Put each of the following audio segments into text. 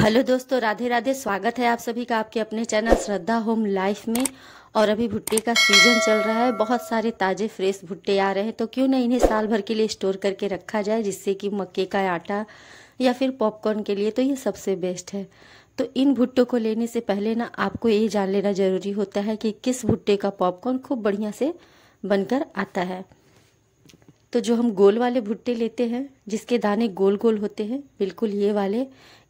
hello दोस्तों राधे राधे स्वागत है आप सभी का आपके अपने चैनल श्रद्धा होम लाइफ में और अभी भुट्टे का सीजन चल रहा है बहुत सारे ताज़े फ्रेश भुट्टे आ रहे हैं तो क्यों ना इन्हें साल भर के लिए स्टोर करके रखा जाए जिससे कि मक्के का आटा या फिर पॉपकॉर्न के लिए तो ये सबसे बेस्ट है तो इन भुट्टों को लेने से पहले ना आपको ये जान लेना ज़रूरी होता है कि किस भुट्टे का पॉपकॉर्न खूब बढ़िया से बनकर आता है तो जो हम गोल वाले भुट्टे लेते हैं जिसके दाने गोल गोल होते हैं बिल्कुल ये वाले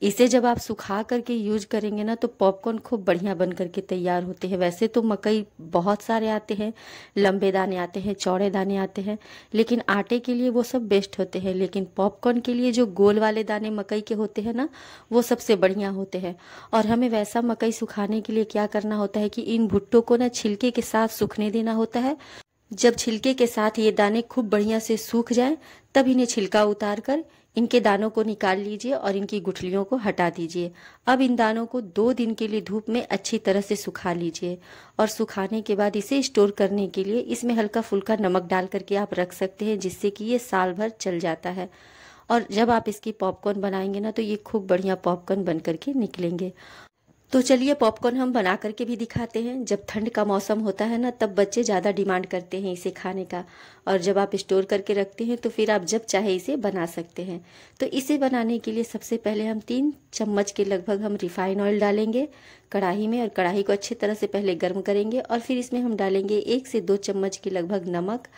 इसे जब आप सुखा करके यूज करेंगे ना तो पॉपकॉर्न खूब बढ़िया बन करके तैयार होते हैं वैसे तो मकई बहुत सारे आते हैं लंबे दाने आते हैं चौड़े दाने आते हैं लेकिन आटे के लिए वो सब बेस्ट होते हैं लेकिन पॉपकॉर्न के लिए जो गोल वाले दाने मकई के होते हैं ना वो सबसे बढ़िया होते हैं और हमें वैसा मकई सुखाने के लिए क्या करना होता है कि इन भुट्टों को ना छिलके के साथ सूखने देना होता है जब छिलके के साथ ये दाने खूब बढ़िया से सूख जाएं तब इन्हें छिलका उतार कर इनके दानों को निकाल लीजिए और इनकी गुठलियों को हटा दीजिए अब इन दानों को दो दिन के लिए धूप में अच्छी तरह से सुखा लीजिए और सुखाने के बाद इसे स्टोर करने के लिए इसमें हल्का फुल्का नमक डाल करके आप रख सकते हैं जिससे कि ये साल भर चल जाता है और जब आप इसकी पॉपकॉर्न बनाएंगे ना तो ये खूब बढ़िया पॉपकॉर्न बन करके निकलेंगे तो चलिए पॉपकॉर्न हम बना करके भी दिखाते हैं जब ठंड का मौसम होता है ना तब बच्चे ज़्यादा डिमांड करते हैं इसे खाने का और जब आप स्टोर करके रखते हैं तो फिर आप जब चाहे इसे बना सकते हैं तो इसे बनाने के लिए सबसे पहले हम तीन चम्मच के लगभग हम रिफाइन ऑयल डालेंगे कढ़ाई में और कढ़ाई को अच्छी तरह से पहले गर्म करेंगे और फिर इसमें हम डालेंगे एक से दो चम्मच के लगभग नमक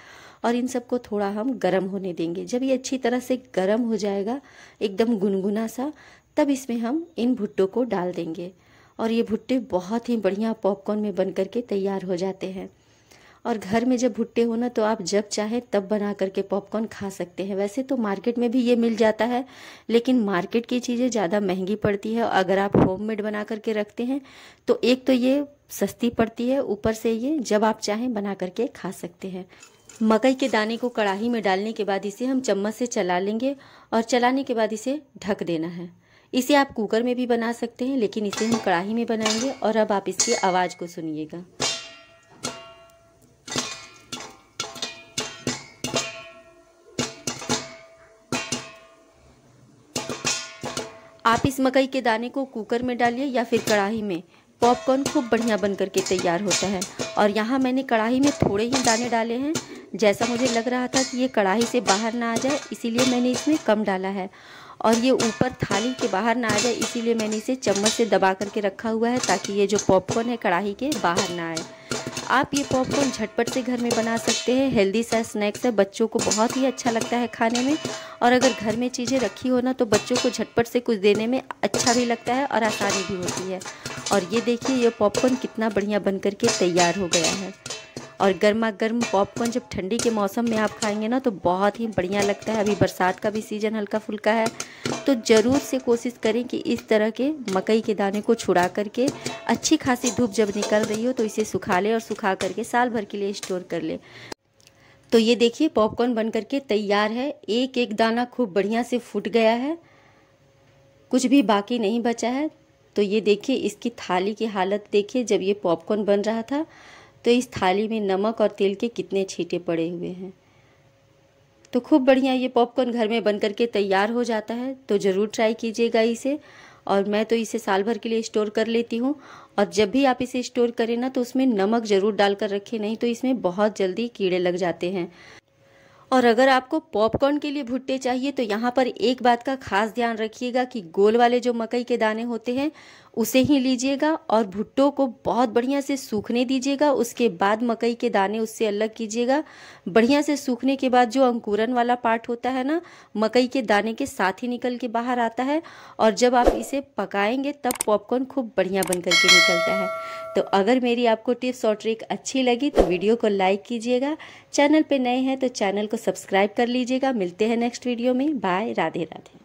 और इन सबको थोड़ा हम गर्म होने देंगे जब ये अच्छी तरह से गर्म हो जाएगा एकदम गुनगुना सा तब इसमें हम इन भुट्टों को डाल देंगे और ये भुट्टे बहुत ही बढ़िया पॉपकॉर्न में बन करके तैयार हो जाते हैं और घर में जब भुट्टे हो ना तो आप जब चाहे तब बना करके पॉपकॉर्न खा सकते हैं वैसे तो मार्केट में भी ये मिल जाता है लेकिन मार्केट की चीज़ें ज़्यादा महंगी पड़ती है अगर आप होममेड बना करके रखते हैं तो एक तो ये सस्ती पड़ती है ऊपर से ये जब आप चाहें बना करके खा सकते हैं मकई के दाने को कड़ाही में डालने के बाद इसे हम चम्मच से चला लेंगे और चलाने के बाद इसे ढक देना है इसे आप कुकर में भी बना सकते हैं लेकिन इसे हम कढ़ाई में बनाएंगे और अब आप इसकी आवाज़ को सुनिएगा आप इस मकई के दाने को कुकर में डालिए या फिर कढ़ाई में पॉपकॉर्न खूब बढ़िया बन करके तैयार होता है और यहाँ मैंने कढ़ाई में थोड़े ही दाने डाले हैं जैसा मुझे लग रहा था कि ये कढ़ाई से बाहर ना आ जाए इसीलिए मैंने इसमें कम डाला है और ये ऊपर थाली के बाहर ना आ जाए इसीलिए मैंने इसे चम्मच से दबा करके रखा हुआ है ताकि ये जो पॉपकॉर्न है कढ़ाई के बाहर ना आए आप ये पॉपकॉर्न झटपट से घर में बना सकते हैं हेल्दी सा स्नैक्स है बच्चों को बहुत ही अच्छा लगता है खाने में और अगर घर में चीज़ें रखी हो ना तो बच्चों को झटपट से कुछ देने में अच्छा भी लगता है और आसानी भी होती है और ये देखिए ये पॉपकॉर्न कितना बढ़िया बन करके तैयार हो गया है और गर्मा गर्म पॉपकॉर्न जब ठंडी के मौसम में आप खाएंगे ना तो बहुत ही बढ़िया लगता है अभी बरसात का भी सीज़न हल्का फुल्का है तो ज़रूर से कोशिश करें कि इस तरह के मकई के दाने को छुड़ा करके अच्छी खासी धूप जब निकल रही हो तो इसे सुखा लें और सुखा करके साल भर के लिए स्टोर कर लें तो ये देखिए पॉपकॉर्न बन करके तैयार है एक एक दाना खूब बढ़िया से फूट गया है कुछ भी बाकी नहीं बचा है तो ये देखिए इसकी थाली की हालत देखिए जब ये पॉपकॉर्न बन रहा था तो इस थाली में नमक और तेल के कितने छीटे पड़े हुए हैं तो खूब बढ़िया ये पॉपकॉर्न घर में बन करके तैयार हो जाता है तो ज़रूर ट्राई कीजिएगा इसे और मैं तो इसे साल भर के लिए स्टोर कर लेती हूँ और जब भी आप इसे स्टोर करें ना तो उसमें नमक ज़रूर डाल कर रखें नहीं तो इसमें बहुत जल्दी कीड़े लग जाते हैं और अगर आपको पॉपकॉर्न के लिए भुट्टे चाहिए तो यहाँ पर एक बात का खास ध्यान रखिएगा कि गोल वाले जो मकई के दाने होते हैं उसे ही लीजिएगा और भुट्टों को बहुत बढ़िया से सूखने दीजिएगा उसके बाद मकई के दाने उससे अलग कीजिएगा बढ़िया से सूखने के बाद जो अंकुरन वाला पार्ट होता है ना मकई के दाने के साथ ही निकल के बाहर आता है और जब आप इसे पकाएंगे तब पॉपकॉर्न खूब बढ़िया बन करके निकलता है तो अगर मेरी आपको टिप्स और ट्रिक अच्छी लगी तो वीडियो को लाइक कीजिएगा चैनल पर नए हैं तो चैनल को को सब्सक्राइब कर लीजिएगा मिलते हैं नेक्स्ट वीडियो में बाय राधे राधे